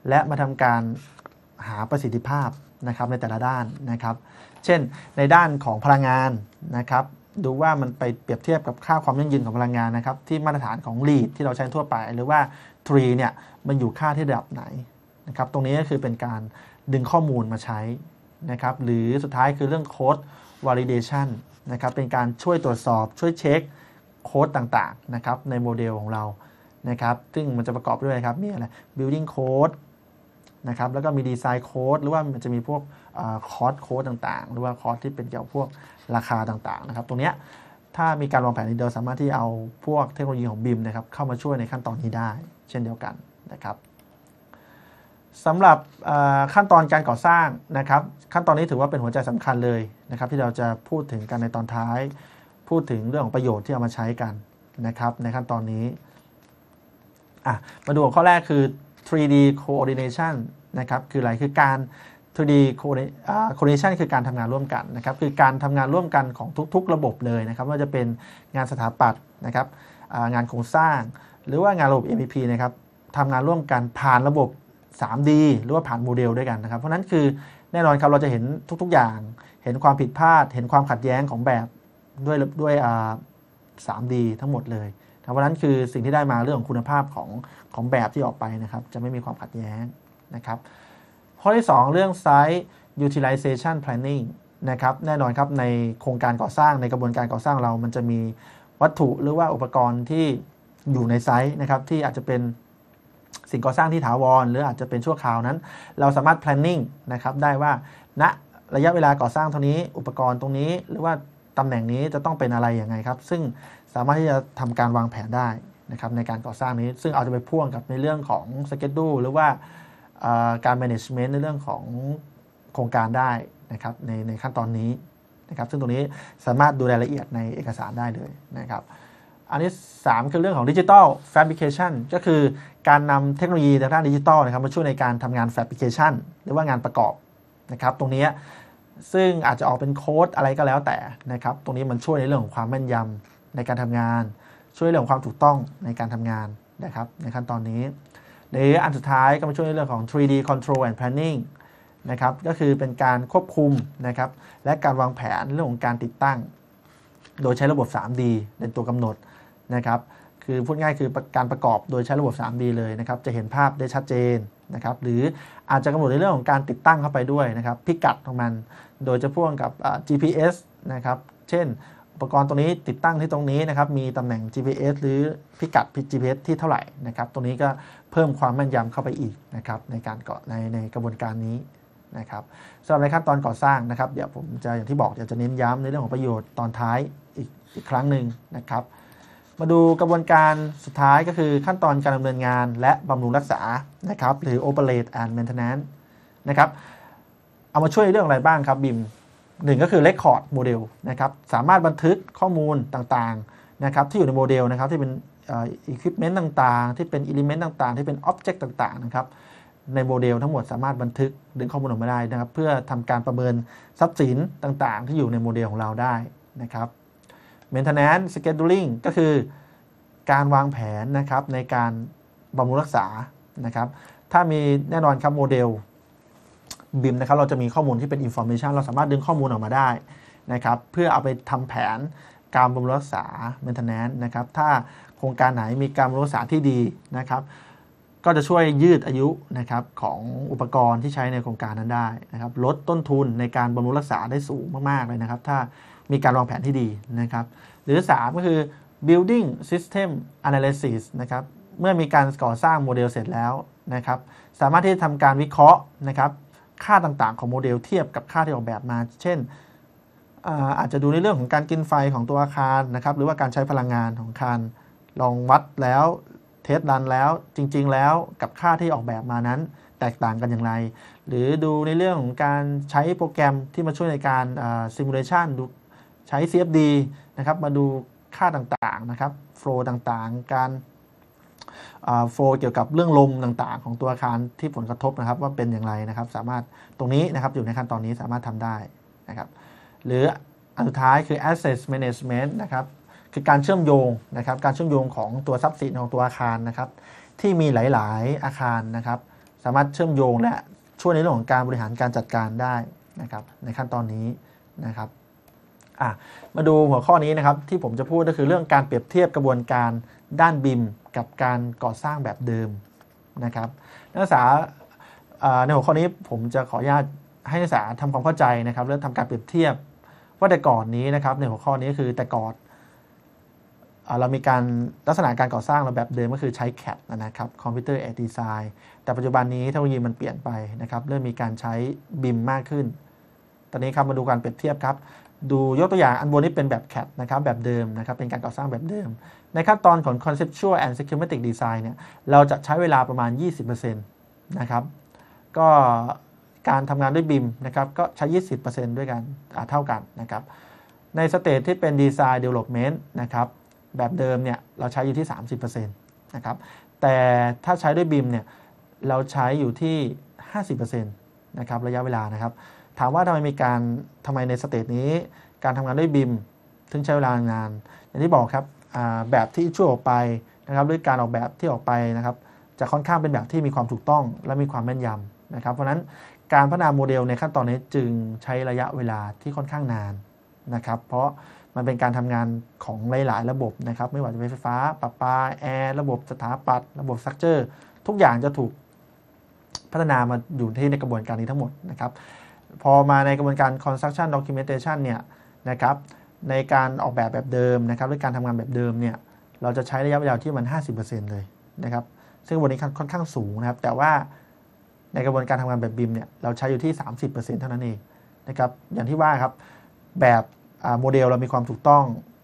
และมาทำการหาประสิทธิภาพนะครับในแต่ละด้านนะครับ เช่นในด้านของพลังงานนะครับดูว่ามันไปเปรียบเทียบกับค่าความยั่งยืนของพลังงานนะครับ ที่มาตรฐานของ LEED ที่เราใช้ทั่วไป หรือว่า TREE เนี่ยมันอยู่ค่าที่ระดับไหนนะครับตรงนี้ก็คือเป็นการดึงข้อมูลมาใช้นะครับหรือสุดท้ายคือเรื่องโค้ด validation นะครับเป็นการช่วยตรวจสอบช่วยเช็คโค้ดต่างๆนะครับในโมเดลของเรานะครับซึ่งมันจะประกอบด้วยครับมีอะไร building code นะครับแล้วก็มีดีไซน์โค้ดหรือว่ามันจะมีพวกคอร์สโค้ดต่างๆ หรือว่าคอร์สที่เป็นเกี่ยวพวกราคาต่างๆนะครับ ตรงนี้ถ้ามีการวางแผนนียวสามารถที่เอาพวกเทคโนโลยีของบิมนะครับเข้ามาช่วยในขั้นตอนนี้ได้ เช่นเดียวกันนะครับสำหรับขั้นตอนการก่อสร้างนะครับขั้นตอนนี้ถือว่าเป็นหัวใจสำคัญเลยนะครับที่เราจะพูดถึงกันในตอนท้าย พูดถึงเรื่องของประโยชน์ที่เอามาใช้กันนะครับในขั้นตอนนี้มาดูข้อแรกคือ 3D coordination นะครับ คืออะไร คือการ 3D coordination คือการทำงานร่วมกันนะครับ คือการทำงานร่วมกันของทุก ๆ ระบบเลยนะครับว่าจะเป็นงานสถาปัตย์นะครับงานโครงสร้าง หรือว่างานระบบ m v p นะครับทำงานร่วมกันผ่านระบบ 3D หรือว่าผ่านโมเดลด้วยกันนะครับ เพราะนั้นคือแน่นอนครับ เราจะเห็นทุกๆอย่าง เห็นความผิดพลาด เห็นความขัดแย้งของแบบด้วยด้วย 3D ทั้งหมดเลยราะนั้นคือสิ่งที่ได้มาเรื่องของคุณภาพของของแบบที่ออกไปนะครับ จะไม่มีความขัดแย้งนะครับข้อที่ 2 เรื่อง site utilization planning นะครับแน่นอนครับในโครงการก่อสร้างในกระบวนการก่อสร้างเรามันจะมีวัตถุหรือว่าอุปกรณ์ที่อยู่ในไซต์นะครับที่อาจจะเป็นสิ่งก่อสร้างที่ถาวร หรืออาจจะเป็นชั่วคราวนั้น เราสามารถ planning นะครับได้ว่าณนะระยะเวลาก่อสร้างเท่านี้อุปกรณ์ตรงนี้ หรือว่าตำแหน่งนี้จะต้องเป็นอะไรยังไงครับ ซึ่งสามารถที่จะทำการวางแผนได้นะครับในการก่อสร้างนี้ซึ่งอาจจะไปพ่วงกับในเรื่องของสเกจดูหรือว่าการ management ในเรื่องของโครงการได้นะครับในในขั้นตอนนี้นะครับซึ่งตรงนี้สามารถดูรายละเอียดในเอกสารได้เลยนะครับอันนี้ 3 คือเรื่องของดิจิทัลแฟบริเคชันก็คือการนำเทคโนโลยีทางด้านดิจิทัลนะครับมาช่วยในการทำงานแฟบริเคชันหรือว่างานประกอบนะครับตรงนี้ซึ่งอาจจะออกเป็นโค้ดอะไรก็แล้วแต่นะครับ ตรงนี้มันช่วยในเรื่องของความแม่นยำในการทำงานช่วยเรื่องความถูกต้องในการทำงานนะครับ ในขั้นตอนนี้หรืออันสุดท้ายก็มาช่วยในเรื่องของ 3D control and planning นะครับก็คือเป็นการควบคุมนะครับและการวางแผนเรื่องของการติดตั้ง โดยใช้ระบบ 3D เป็นตัวกำหนดนะครับคือพูดง่ายคือการประกอบโดยใช้ระบบ 3D เลยนะครับจะเห็นภาพได้ชัดเจนนะครับหรืออาจจะกำหนดในเรื่องของการติดตั้งเข้าไปด้วยนะครับพิกัดของมันโดยจะพ่วงกับ GPS นะครับเช่นปกรณ์ตัวนี้ติดตั้งที่ตรงนี้นะครับมีตำแหน่ง GPS หรือพิกัด GPS ที่เท่าไหร่นะครับตรงนี้ก็เพิ่มความแม่นยำเข้าไปอีกนะครับในการเกาะในในกระบวนการนี้นะครับสำหรับในขั้นตอนก่อสร้างนะครับเดี๋ยวผมจะอย่างที่บอกเดี๋ยวจะเน้นย้ำในเรื่องของประโยชน์ตอนท้ายอีกอีกครั้งหนึ่งนะครับมาดูกระบวนการสุดท้ายก็คือขั้นตอนการดำเนินงานและบำรุงรักษานะครับหรือ operate and maintenance นะครับเอามาช่วยเรื่องอะไรบ้างครับบิมหนึ่งก็คือ Record m o d e ลนะครับสามารถบันทึกข้อมูลต่างๆนะครับที่อยู่ในโมเดลนะครับที่เป็นอุปกรณ์ต่างๆ ที่เป็น Element ต่างๆ ที่เป็น Object ต่างๆนะครับในโมเดลทั้งหมดสามารถบันทึกดึงข้อมูลออกมาได้นะครับเพื่อทำการประเมินทรัพย์สินต่างๆ ที่อยู่ในโมเดลของเราได้นะครับ Maintenance Scheduling ก็คือการวางแผนนะครับในการบำรุงรักษานะครับถ้ามีแน่นอนครับโมเดลบิมนะครับเราจะมีข้อมูลที่เป็นอินโฟมชันเราสามารถดึงข้อมูลออกมาได้นะครับ เพื่อเอาไปทำแผนการบำรุงรักษาเมนเทนแนนต์นะครับ ถ้าโครงการไหนมีการบำรุงรักษาที่ดีนะครับ ก็จะช่วยยืดอายุนะครับของอุปกรณ์ที่ใช้ในโครงการนั้นได้นะครับ ลดต้นทุนในการบำรุงรักษาได้สูงมากๆเลยนะครับ ถ้ามีการวางแผนที่ดีนะครับ หรือ 3 ก็คือ building system analysis นะครับเมื่อมีการก่อสร้างโมเดลเสร็จแล้วนะครับ สามารถที่จะทำการวิเคราะห์นะครับค่าต่างๆของโมเดลเทียบกับค่าที่ออกแบบมา เช่น อาจจะดูในเรื่องของการกินไฟ ของตัวอาคารนะครับ หรือว่าการใช้พลังงานของอาคาร ลองวัดแล้ว เทสดันแล้ว จริง ๆ แล้วกับค่าที่ออกแบบมานั้น แตกต่างกันอย่างไร หรือดูในเรื่องของการใช้โปรแกรมที่มาช่วยในการซิมูเลชันดูใช้ CFD นะครับ มาดูค่าต่างๆนะครับ โฟล์ต่างๆ การโฟเกี่ยวกับเรื่องลมต่างๆ ของตัวอาคารที่ผลกระทบนะครับว่าเป็นอย่างไรนะครับสามารถตรงนี้นะครับอยู่ในขั้นตอนนี้สามารถทำได้นะครับหรืออันสุดท้ายคือ asset management นะครับคือการเชื่อมโยงนะครับการเชื่อมโยงของตัวทรัพย์สินของตัวอาคารนะครับที่มีหลายๆอาคารนะครับสามารถเชื่อมโยงและช่วยในเรื่องของการบริหารการจัดการได้นะครับในขั้นตอนนี้นะครับมาดูหัวข้อนี้นะครับที่ผมจะพูดก็คือเรื่องการเปรียบเทียบกระบวนการด้านบิมกับการก่อสร้างแบบเดิมนะครับ นักศึกษาในหัวข้อนี้ผมจะขออนุญาตให้นักศึกษาทำความเข้าใจนะครับ เรื่องทำการเปรียบเทียบว่าแต่ก่อนนี้นะครับ ในหัวข้อนี้คือแต่ก่อนเรามีการลักษณะการก่อสร้างเราแบบเดิมก็คือใช้ CAD นะครับคอมพิวเตอร์แอดดีไซน์แต่ปัจจุบันนี้เทคโนโลยีมันเปลี่ยนไปนะครับเริ่มมีการใช้บิมมากขึ้น ตอนนี้ครับมาดูการเปรียบเทียบครับดูยกตัวอย่างอันบนนี้เป็นแบบแคดนะครับแบบเดิมนะครับเป็นการก่อสร้างแบบเดิมในขั้นตอนของ conceptual and schematic design เนี่ยเราจะใช้เวลาประมาณ 20%นะครับก็การทำงานด้วยบิมนะครับก็ใช้ 20%ด้วยกันเท่ากันนะครับ ในสเตจที่เป็นดีไซน์เดเวล็อปเมนต์นะครับแบบเดิมเนี่ยเราใช้อยู่ที่ 30%นะครับแต่ถ้าใช้ด้วยบิมเนี่ยเราใช้อยู่ที่ 50%นะครับระยะเวลานะครับถามว่าทำไมมีการทำไมในสเตจนี้การทำงานด้วยบิมถึงใช้เวลานาน อย่างที่บอกครับแบบที่ช่วยออกไปนะครับด้วยการออกแบบที่ออกไปนะครับจะค่อนข้างเป็นแบบที่มีความถูกต้อง และมีความแม่นยำนะครับ เพราะนั้นการพัฒนาโมเดลในขั้นตอนนี้จึงใช้ระยะเวลาที่ค่อนข้างนานนะครับ เพราะมันเป็นการทำงานของหลาย ๆ ระบบนะครับไม่ว่าจะเป็นไฟฟ้าปรบปาแอร์ ระบบสถาปัตย์ระบบสตรัคเจอร์ทุกอย่างจะถูก พัฒนามาอยู่ที่ในกระบวนการนี้ทั้งหมดนะครับพอมาในกระบวนการ construction documentation เนี่ยนะครับ ในการออกแบบแบบเดิมนะครับหรือการทำงานแบบเดิมเนี่ยเราจะใช้ระยะเวลาที่มัน 50%เลยนะครับซึ่งวันนี้ค่อนข้างสูงนะครับ แต่ว่าในกระบวนการทำงานแบบบิมเนี่ยเราใช้อยู่ที่ 30%เท่านั้นเองนะครับ อย่างที่ว่าครับแบบโมเดลเรามีความถูกต้อง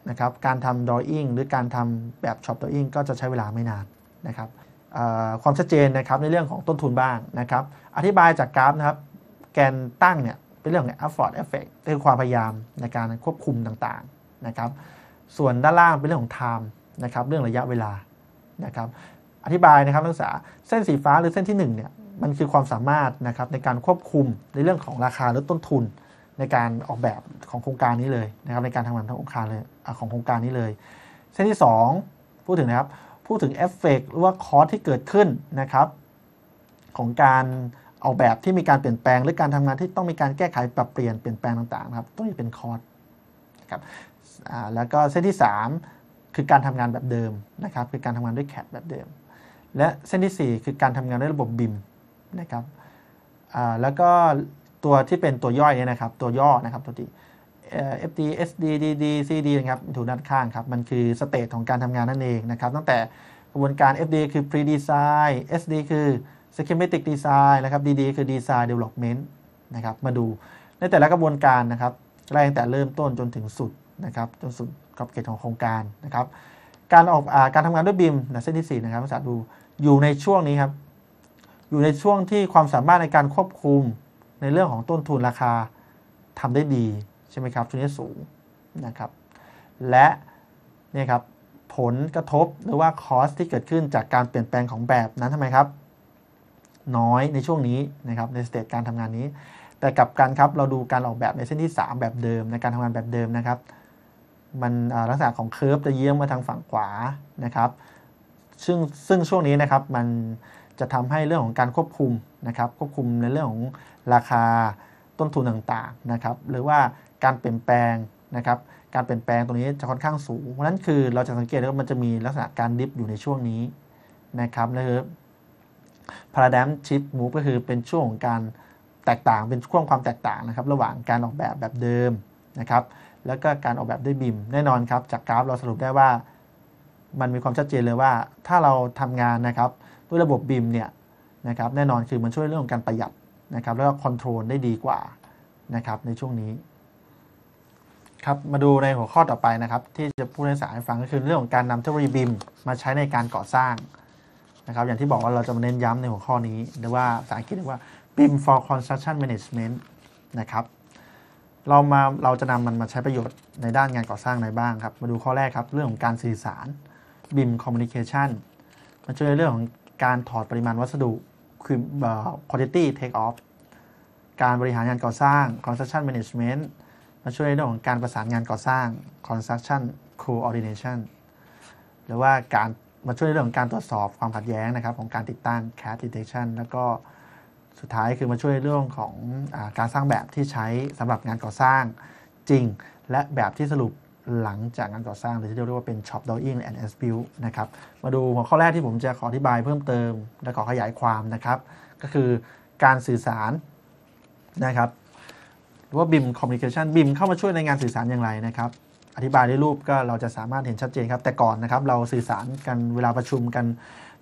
นะครับ การทำ drawing หรือการทำแบบ shop drawing ก็จะใช้เวลาไม่นานนะครับความชัดเจนนะครับในเรื่องของต้นทุนบ้างนะครับ อธิบายจากกราฟนะครับแกนตั้งเนี่ยเป็นเรื่องของ effort effect คือความพยายามในการควบคุมต่างๆนะครับส่วนด้านล่างเป็นเรื่องของ time นะครับเรื่องระยะเวลานะครับอธิบายนะครับนักศึกษาเส้นสีฟ้าหรือเส้นที่1เนี่ยมันคือความสามารถนะครับในการควบคุมในเรื่องของราคาหรือต้นทุนในการออกแบบของโครงการนี้เลยนะครับในการทำงานของโครงการเลยของโครงการนี้เลย เส้นที่ 2 พูดถึงนะครับพูดถึงเอฟเฟกหรือว่าคอสที่เกิดขึ้นนะครับของการออกแบบที่มีการเปลี่ยนแปลงหรือการทำงานที่ต้องมีการแก้ไขปรับเปลี่ยนเปลี่ยนแปลงต่างๆครับ ต้องเป็นคอร์สครับแล้วก็เส้นที่ 3 คือการทำงานแบบเดิมนะครับคือการทำงานด้วยแคดแบบเดิม และเส้นที่ 4 คือการทำงานด้วยระบบบิมนะครับแล้วก็ตัวที่เป็นตัวย่อยเนี่ยนะครับตัวย่อนะครับตัวที่ FD SD DD CD นะครับถูกด้านข้างครับมันคือสเตจของการทำงานนั่นเองนะครับตั้งแต่กระบวนการ FD คือ Pre-Design SD คือ Schematic Design นะครับ DD คือ Design Development นะครับ มาดูในแต่ละกระบวนการนะครับแร่งแต่เริ่มต้นจนถึงสุดนะครับ จนสุดขอบเขตของโครงการนะครับ การออกอการทำงานด้วยบิมนะเส้นที่ 4 นะครับภาษาดูอยู่ในช่วงนี้ครับ อยู่ในช่วงที่ความสามารถในการควบคุมในเรื่องของต้นทุนราคา ทำได้ดีใช่ไหมครับช่วงนี้สูงนะครับและเนี่ยครับผลกระทบหรือว่าคอสที่เกิดขึ้นจากการเปลี่ยนแปลงของแบบนั้นทำไมครับน้อย ในช่วงนี้นะครับในสเตจการทำงานนี้ แต่กับการครับเราดูการออกแบบในเส้นที่ 3 แบบเดิมในการทำงานแบบเดิมนะครับมันลักษณะของเคอร์ฟจะเยื้องมาทางฝั่งขวานะครับซึ่งซึ่งช่วงนี้นะครับมันจะทำให้เรื่องของการควบคุมนะครับ ควบคุมในเรื่องของราคาต้นทุนต่างๆนะครับ หรือว่าการเปลี่ยนแปลงนะครับ การเปลี่ยนแปลงตรงนี้จะค่อนข้างสูงเพราะนั้นคือเราจะสังเกตว่ามันจะมีลักษณะการดิฟอยู่ในช่วงนี้นะครับนะครับ paradigm shift ก็คือเป็นช่วงของการแตกต่าง เป็นช่วงความแตกต่างนะครับ ระหว่างการออกแบบแบบเดิมนะครับ แล้วก็การออกแบบด้วยบิมแน่นอนครับ จากกราฟเราสรุปได้ว่า มันมีความชัดเจนเลยว่าถ้าเราทำงานนะครับด้วยระบบบิมเนี่ยนะครับแน่นอนคือมันช่วยเรื่องของการประหยัดนะครับแล้วก็คอนโทรลได้ดีกว่านะครับในช่วงนี้ครับมาดูในหัวข้อต่อไปนะครับที่จะพูดในสายฟังก็คือเรื่องของการนำเทคโนโลยีบิมมาใช้ในการก่อสร้างนะครับ อย่างที่บอกว่าเราจะมาเน้นย้ำในหัวข้อนี้หรือว่า ภาษาอังกฤษเรียกว่า BIM for Construction Management นะครับ เรามา เราจะนำมันมาใช้ประโยชน์ในด้านงานก่อสร้างในบ้างครับ มาดูข้อแรกครับเรื่องของการสื่อสาร BIM Communication มันช่วยในเรื่องของการถอดปริมาณวัสดุคือ quality take off การบริหารงานก่อสร้าง construction management มาช่วยในเรื่องของการประสานงานก่อสร้าง construction coordination หรือว่าการมาช่วยเรื่องของการตรวจสอบความขัดแย้งนะครับ ของการติดตั้ง cat detection แล้วก็สุดท้ายคือมาช่วยเรื่องของอการสร้างแบบที่ใช้สำหรับงานก่อสร้าง จริงและแบบที่สรุปหลังจากงานก่อสร้าง หรือที่เรียกว่าเป็น shop drawing and as build นะครับมาดูหัวข้อแรกที่ผมจะขออธิบายเพิ่มเติมและขอขยายความนะครับ ก็คือการสื่อสารนะครับหรือว่า BIM communication BIM เข้ามาช่วยในงานสื่อสารอย่างไรนะครับอธิบายด้วยรูปก็เราจะสามารถเห็นชัดเจนครับ แต่ก่อนนะครับเราสื่อสารกันเวลาประชุมกัน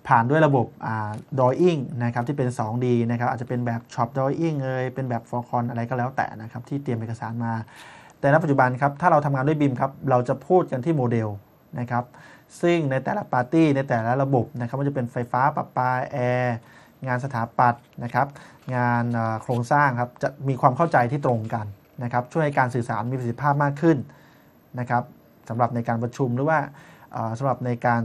ผ่านด้วยระบบาดอยอิงนะครับที่เป็น 2D นะครับอาจจะเป็นแบบช็อปดอยอิงเลยเป็นแบบอร์คอนอะไรก็แล้วแต่นะครับที่เตรียมเอกสารมา แต่ณปัจจุบันครับถ้าเราทำงานด้วยบิมครับเราจะพูดกันที่โมเดลนะครับซึ่งในแต่ละปาร์ตี้ในแต่ละระบบนะครับมันจะเป็นไฟฟ้าประปาแอร์งานสถาปัตย์นะครับงานโครงสร้างครับจะมีความเข้าใจที่ตรงกันนะครับช่วยให้การสื่อสารมีประสิทธิภาพมากขึ้นนะครับสำหรับในการประชุมหรือว่าสำหรับในการ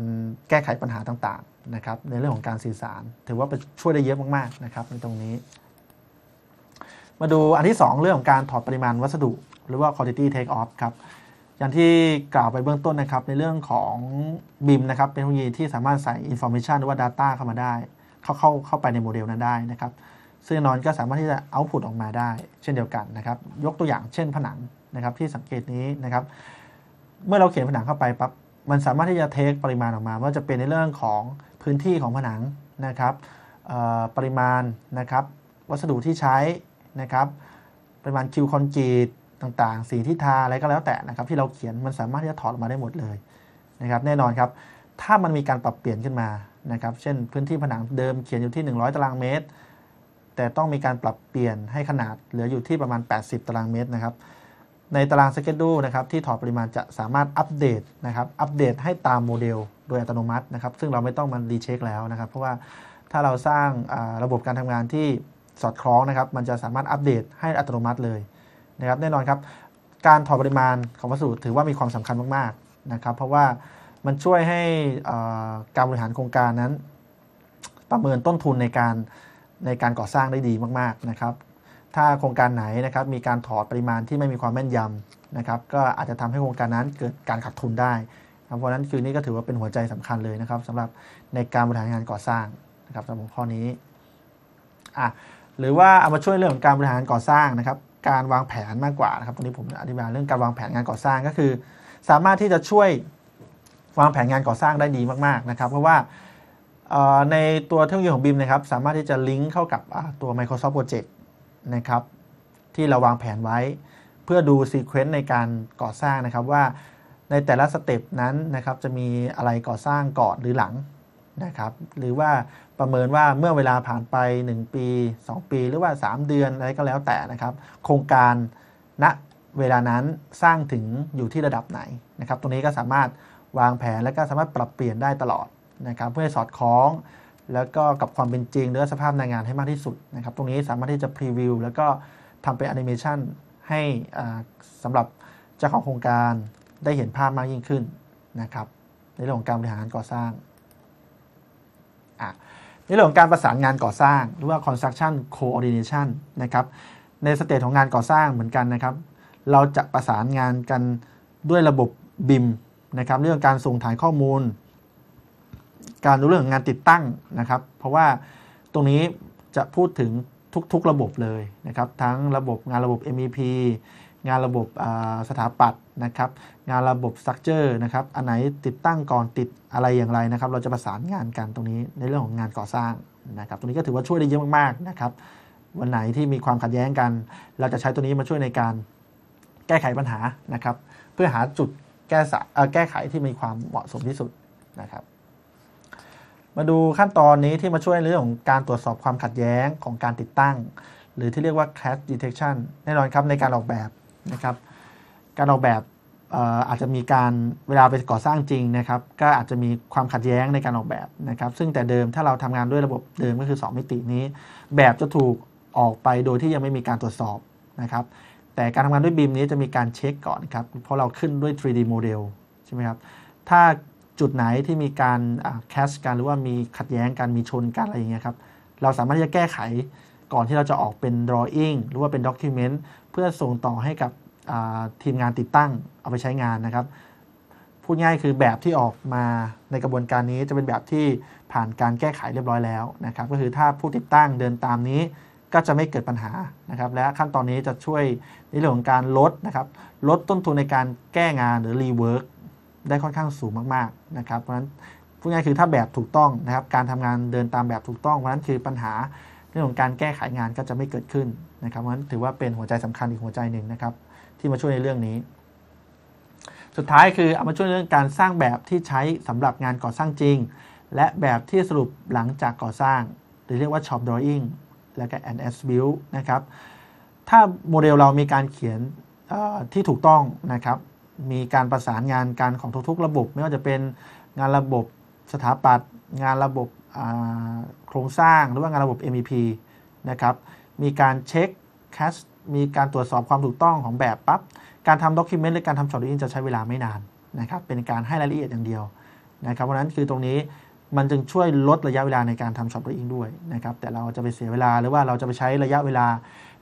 แก้ไขปัญหาต่างๆนะครับในเรื่องของการสื่อสาร ถือว่าช่วยได้เยอะมากๆนะครับในตรงนี้ มาดูอันที่ 2 เรื่องของการถอดปริมาณวัสดุ หรือว่า quantity take off ครับอย่างที่กล่าวไปเบื้องต้นนะครับในเรื่องของบิมนะครับเป็นเทคโนโลยีที่สามารถใส่ information หรือว่า data เข้ามาได้เข้าเข้าเข้าไปในโมเดลนั้นได้นะครับซึ่งนอนก็สามารถที่จะ output ออกมาได้ เช่นเดียวกันนะครับยกตัวอย่างเช่น ผนังนะครับที่สังเกตนี้นะครับเมื่อเราเขียนผนังเข้าไปปั๊บ มันสามารถที่จะเทคปริมาณออกมา ว่าจะเป็นในเรื่องของพื้นที่ของผนังนะครับ ปริมาณนะครับ วัสดุที่ใช้นะครับ ปริมาณคิวคอนกรีตต่างๆ สีที่ทาอะไรก็แล้วแต่นะครับ ที่เราเขียนมันสามารถที่จะถอดออกมาได้หมดเลยนะครับ แน่นอนครับถ้ามันมีการปรับเปลี่ยนขึ้นมานะครับ เช่นพื้นที่ผนังเดิมเขียนอยู่ที่ 100 ตารางเมตร แต่ต้องมีการปรับเปลี่ยนให้ขนาดเหลืออยู่ที่ประมาณ 80 ตารางเมตรนะครับในตารางสเกจดูนะครับ ที่ถอดปริมาณจะสามารถอัปเดตนะครับ อัปเดตให้ตามโมเดลโดยอัตโนมัตินะครับซึ่งเราไม่ต้องมารีเช็คแล้วนะครับ เพราะว่าถ้าเราสร้างระบบการทำงานที่สอดคล้องนะครับ มันจะสามารถอัปเดตให้อัตโนมัติเลยนะครับ แน่นอนครับ การถอดปริมาณของวัสดุถือว่ามีความสำคัญมากๆนะครับ เพราะว่ามันช่วยให้การบริหารโครงการนั้น ประเมินต้นทุนในการในการก่อสร้างได้ดีมาก ๆนะครับถ้าโครงการไหนนะครับมีการถอดปริมาณที่ไม่มีความแม่นยำนะครับก็อาจจะทำให้โครงการนั้นเกิดการขาดทุนได้เพราะนั้นคือนี่ก็ถือว่าเป็นหัวใจสำคัญเลยนะครับสำหรับในการบริหารงานก่อสร้างนะครับสำหรับข้อนี้อ่ะหรือว่าเอามาช่วยเรื่องของการบริหารก่อสร้างนะครับการวางแผนมากกว่านะครับตรงนี้ผมอธิบายเรื่องการวางแผนงานก่อสร้างก็คือ สามารถที่จะช่วยวางแผนงานก่อสร้างได้ดีมากๆนะครับ เพราะว่าในตัวเทคโนโลยีของบิมนะครับสามารถที่จะลิงก์เข้ากับตัว Microsoft Project นะครับที่เราวางแผนไว้ เพื่อดูซีเควนต์ในการก่อสร้างนะครับว่าในแต่ละสเต็ปนั้นนะครับจะมีอะไรก่อสร้างก่อนหรือหลังนะครับหรือว่าประเมินว่าเมื่อเวลาผ่านไป 1 ปี 2 ปี หรือว่า 3 เดือนอะไรก็แล้วแต่นะครับโครงการณเวลานั้นสร้างถึงอยู่ที่ระดับไหนนะครับตรงนี้ก็สามารถวางแผนและก็สามารถปรับเปลี่ยนได้ตลอดนะครับเพื่อสอดคล้องแล้วก็กับความเป็นจริงเนื้อสภาพในงานให้มากที่สุดนะครับ ตรงนี้สามารถที่จะพรีวิวแล้วก็ทำเป็นแอนิเมชันให้สำหรับเจ้าของโครงการได้เห็นภาพมากยิ่งขึ้นนะครับในเรื่องของการบริหารงานก่อสร้างในเรื่องของการประสานงานก่อสร้าง หรือว่า construction coordination นะครับในสเตจของงานก่อสร้างเหมือนกันนะครับเราจะประสานงานกันด้วยระบบบิมนะครับเรื่องการส่งถ่ายข้อมูลการดูเรื่องงานติดตั้งนะครับ เพราะว่าตรงนี้จะพูดถึงทุก ๆระบบเลยนะครับ ทั้งระบบงานระบบ MEP งานระบบสถาปัตย์นะครับ งานระบบสตรัคเจอร์นะครับ อันไหนติดตั้งก่อนติดอะไรอย่างไรนะครับ เราจะประสานงานกันตรงนี้ในเรื่องของงานก่อสร้างนะครับ ตรงนี้ก็ถือว่าช่วยได้เยอะมากๆนะครับ วันไหนที่มีความขัดแย้งกัน เราจะใช้ตัวนี้มาช่วยในการแก้ไขปัญหานะครับ เพื่อหาจุดแก้ไขที่มีความเหมาะสมที่สุดนะครับมาดูขั้นตอนนี้ที่มาช่วยเรื่องของการตรวจสอบความขัดแย้งของการติดตั้ง หรือที่เรียกว่า c r a s h detection แน่นอนครับในการออกแบบนะครับการออกแบบอาจจะมีการเวลาไปก่อสร้างจริงนะครับก็อาจจะมีความขัดแย้งในการออกแบบนะครับซึ่งแต่เดิมถ้าเราทำงานด้วยระบบเดิมก็คือ 2 มิตินี้ แบบจะถูกออกไปโดยที่ยังไม่มีการตรวจสอบนะครับแต่การทำงานด้วยบีมนี้จะมีการเช็คก่อนครับเพราะเราขึ้นด้วย 3D โมเดลใช่ไหมครับถ้าจุดไหนที่มีการแคชกันหรือว่ามีขัดแย้งกันมีชนกันอะไรอย่างเงี้ยครับ เราสามารถที่จะแก้ไขก่อนที่เราจะออกเป็น drawing หรือว่าเป็น document เพื่อส่งต่อให้กับทีมงานติดตั้งเอาไปใช้งานนะครับ พูดง่ายคือแบบที่ออกมาในกระบวนการนี้จะเป็นแบบที่ผ่านการแก้ไขเรียบร้อยแล้วนะครับก็คือถ้าผู้ติดตั้งเดินตามนี้ ก็จะไม่เกิดปัญหานะครับและขั้นตอนนี้จะช่วยในเรื่องของการลดนะครับลดต้นทุนในการแก้งานหรือรีเวิร์กได้ค่อนข้างสูงมาก ๆ นะครับ เพราะฉะนั้นพูดง่ายคือถ้าแบบถูกต้องนะครับ การทำงานเดินตามแบบถูกต้อง เพราะฉะนั้นคือปัญหาเรื่องของการแก้ไขงานก็จะไม่เกิดขึ้นนะครับเพราะฉะนั้นถือว่าเป็นหัวใจสำคัญอีกหัวใจหนึ่งนะครับ ที่มาช่วยในเรื่องนี้ สุดท้ายคือเอามาช่วยเรื่องการสร้างแบบที่ใช้สำหรับงานก่อสร้างจริง และแบบที่สรุปหลังจากก่อสร้าง หรือเรียกว่า shop drawing แล้วก็ and as build นะครับ ถ้าโมเดลเรามีการเขียนที่ถูกต้องนะครับมีการประสานงานการของทุกๆระบบ ไม่ว่าจะเป็นงานระบบสถาปัตย์งานระบบโครงสร้างหรือว่างานระบบ MEP นะครับมีการเช็คแคสมีการตรวจสอบความถูกต้องของแบบปับ๊บการทำด็อกิเมนต์หรือการทำช็อตอินจะใช้เวลาไม่นานนะครับเป็นการให้รายละเอียดอย่างเดียวนะครับเพราะนั้นคือตรงนี้มันจึงช่วยลดระยะเวลาในการทำช็อตอินด้วยนะครับแต่เราจะไปเสียเวลาหรือว่าเราจะไปใช้ระยะเวลา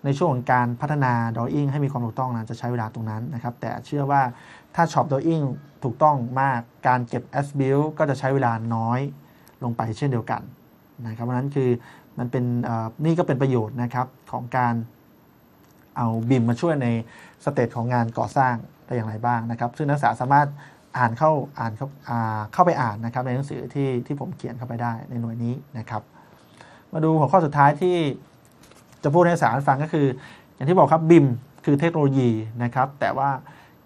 ในช่วงของการพัฒนาดออิงให้มีความถูกต้องนะ จะใช้เวลาตรงนั้นนะครับ แต่เชื่อว่าถ้าช็อปดออิงถูกต้องมากการเก็บ as build ก็จะใช้เวลาน้อยลงไปเช่นเดียวกันนะครับวันนั้นคือมันเป็นนี่ก็เป็นประโยชน์นะครับของการเอาบิมมาช่วยใน สเตจของงานก่อสร้างได้อย่างไรบ้างนะครับ ซึ่งนักศึกษาสามารถอ่านเข้าอ่านเข้าเข้าไปอ่านนะครับ ในหนังสือที่ที่ผมเขียนเข้าไปได้ในหน่วยนี้นะครับ มาดูหัวข้อสุดท้ายที่จะพูดให้สารฟังก็คืออย่างที่บอกครับบิมคือเทคโนโลยีนะครับ แต่ว่า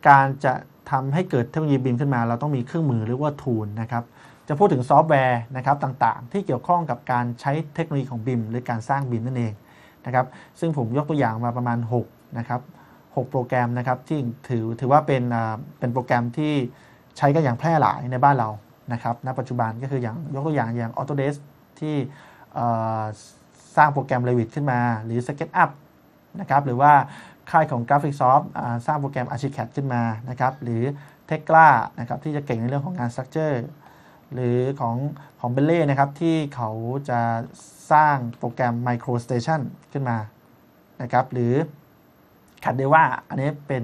การจะทำให้เกิดเทคโนโลยีบิมขึ้นมาเราต้องมีเครื่องมือหรือว่าทูลนะครับ จะพูดถึงซอฟต์แวร์นะครับ ต่างๆ ที่เกี่ยวข้องกับการใช้เทคโนโลยีของบิมหรือการสร้างบิมนั่นเองนะครับซึ่งผมยกตัวอย่างมาประมาณ 6 นะครับ 6 โปรแกรมนะครับที่ถือถือว่าเป็นเป็นโปรแกรมที่ใช้กันอย่างแพร่หลายในบ้านเรานะครับณปัจจุบันก็คืออย่างยกตัวอย่างอย่าง Autodesk ที่สร้างโปรแกรม Revit ขึ้นมาหรือ SketchUp นะครับหรือว่าค่ายของ Graphics o f t สร้างโปรแกรม Archicad ขึ้นมานะครับหรือ t e c l a นะครับที่จะเก่งในเรื่องของงาน Structure หรือของของเบลเล่นะครับที่เขาจะสร้างโปรแกรม Micro Station ขึ้นมานะครับหรือคัดเดว่าอันนี้เป็น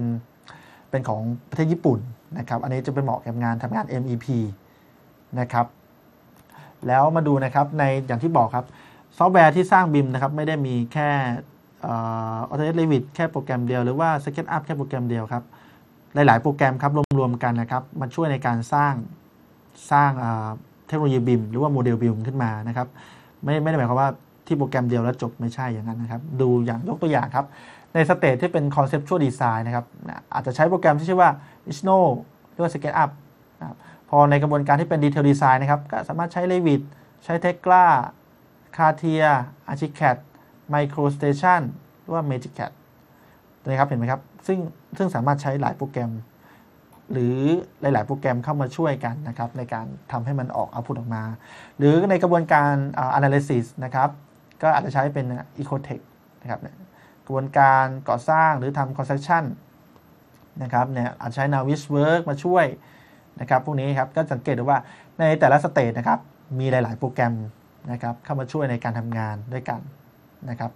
เป็นของประเทศญี่ปุ่นนะครับ อันนี้จะเป็นเหมาะกับงานทำงาน MEP นะครับแล้วมาดูนะครับในอย่างที่บอกครับซอฟต์แวร์ที่สร้างบิมนะครับไม่ได้มีแค่ออโตเดสเลวิตแค่โปรแกรมเดียวหรือว่า s เก t c h u p แค่โปรแกรมเดียวครับหลายๆโปรแกรมครับรวมๆกันนะครับมันช่วยในการสร้างสร้างเทคโนโลยีบิมหรือว่าโมเดลบิมขึ้นมานะครับไม่ไม่ได้หมายความว่าที่โปรแกรมเดียวแล้วจบไม่ใช่อย่างนั้นนะครับดูอย่างยกตัวอย่างครับในสเตจที่เป็นคอนเซปชวลดีไซน์นะครับ อาจจะใช้โปรแกรมที่ชื่อว่า Isno หรือว่า SketchUp พอในกระบวนการที่เป็นดีเทลดีไซน์นะครับก็สามารถใช้ Revit ใช้ t e ล่าคาเทียอาชิแคดไมโครสเตชันหรือว่าเมจิแคดนะครับเห็นไหมครับซึ่งซึ่งสามารถใช้หลายโปรแกรม หรือหลายๆโปรแกรมเข้ามาช่วยกันนะครับในการทำให้มันออกเอาพุทออกมา หรือในกระบวนการอ analysis นะครับ ก็อาจจะใช้เป็น ecotech นะครับกระบวนการก่อสร้างหรือทำ construction นะครับเนี่ย อาจใช้ Navis Work มาช่วยนะครับพวกนี้ครับ ก็สังเกตดูว่าในแต่ละสเตจนะครับ มีหลายๆโปรแกรมนะครับเข้ามาช่วยในการทำงานด้วยกันนะครับ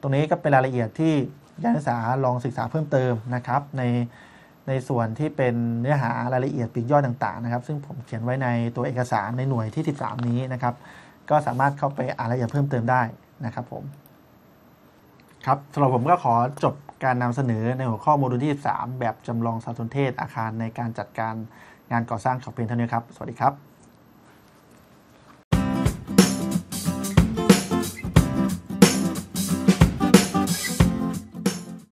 ตรงนี้ก็เป็นรายละเอียดที่นักศึกษาลองศึกษาเพิ่มเติมนะครับในในส่วนที่เป็นเนื้อหารายละเอียดปีกย่อยต่าง ๆนะครับ ซึ่งผมเขียนไว้ในตัวเอกสารในหน่วยที่ 13นี้นะครับ ก็สามารถเข้าไปอ่านรายละเอียดเพิ่มเติมได้นะครับผมครับสำหรับผมก็ขอจบการนำเสนอในหัวข้อโมดูลที่13แบบจำลองสารสนเทศอาคารในการจัดการงานก่อสร้างขอบเพลนเท่านี้ครับสวัสดีครับ